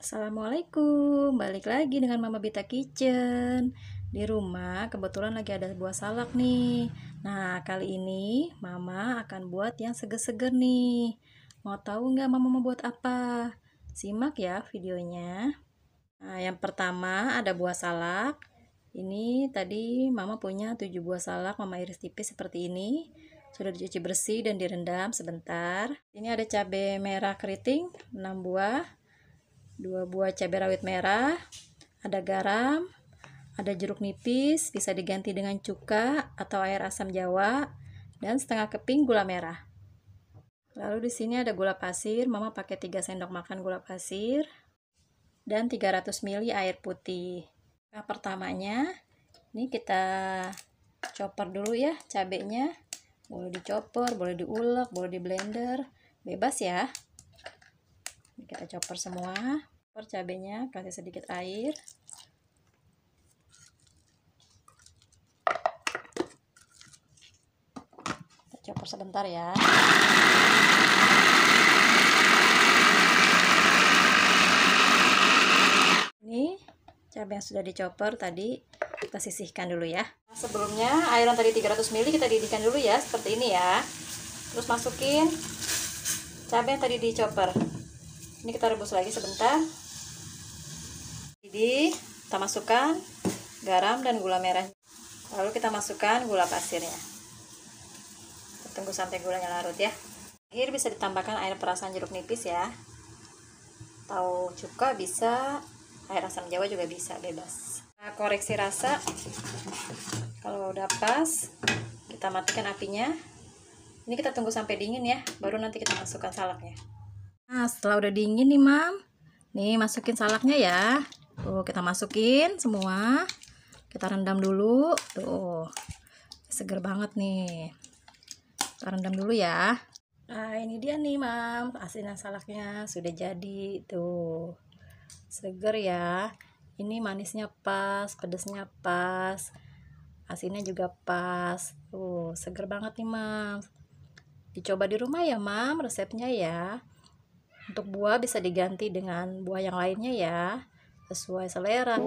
Assalamualaikum, balik lagi dengan Mama Bita Kitchen Di rumah kebetulan lagi ada buah salak nih Nah kali ini Mama akan buat yang seger-seger nih Mau tahu nggak Mama mau buat apa? Simak ya videonya Nah yang pertama ada buah salak Ini tadi Mama punya 7 buah salak Mama iris tipis seperti ini sudah dicuci bersih dan direndam sebentar ini ada cabai merah keriting 6 buah dua buah cabai rawit merah, ada garam, ada jeruk nipis, bisa diganti dengan cuka atau air asam jawa, dan setengah keping gula merah. Lalu di sini ada gula pasir, mama pakai 3 sendok makan gula pasir, dan 300 ml air putih. Nah, pertamanya, ini kita chopper dulu ya cabenya. Boleh dicoper, boleh diulek, boleh di blender, bebas ya. Ini kita chopper semua. Per cabenya kasih sedikit air. Kita chopper sebentar ya. Ini cabai yang sudah dicoper tadi kita sisihkan dulu ya sebelumnya air yang tadi 300 ml kita didihkan dulu ya seperti ini ya terus masukin cabai yang tadi dicoper ini kita rebus lagi sebentar jadi kita masukkan garam dan gula merah lalu kita masukkan gula pasirnya kita tunggu sampai gulanya larut ya akhir bisa ditambahkan air perasan jeruk nipis ya atau cuka bisa air asam jawa juga bisa bebas kita koreksi rasa kalau udah pas kita matikan apinya ini kita tunggu sampai dingin ya baru nanti kita masukkan salaknya Nah, setelah udah dingin nih, Mam. Nih, masukin salaknya ya. Tuh, kita masukin semua. Kita rendam dulu. Tuh. Seger banget nih. Kita rendam dulu ya. Nah, ini dia nih, Mam. Asinan salaknya sudah jadi. Tuh. Seger ya. Ini manisnya pas, pedesnya pas. Asinnya juga pas. Tuh, seger banget nih, Mam. Dicoba di rumah ya, Mam, resepnya ya. Untuk buah bisa diganti dengan buah yang lainnya ya, sesuai selera.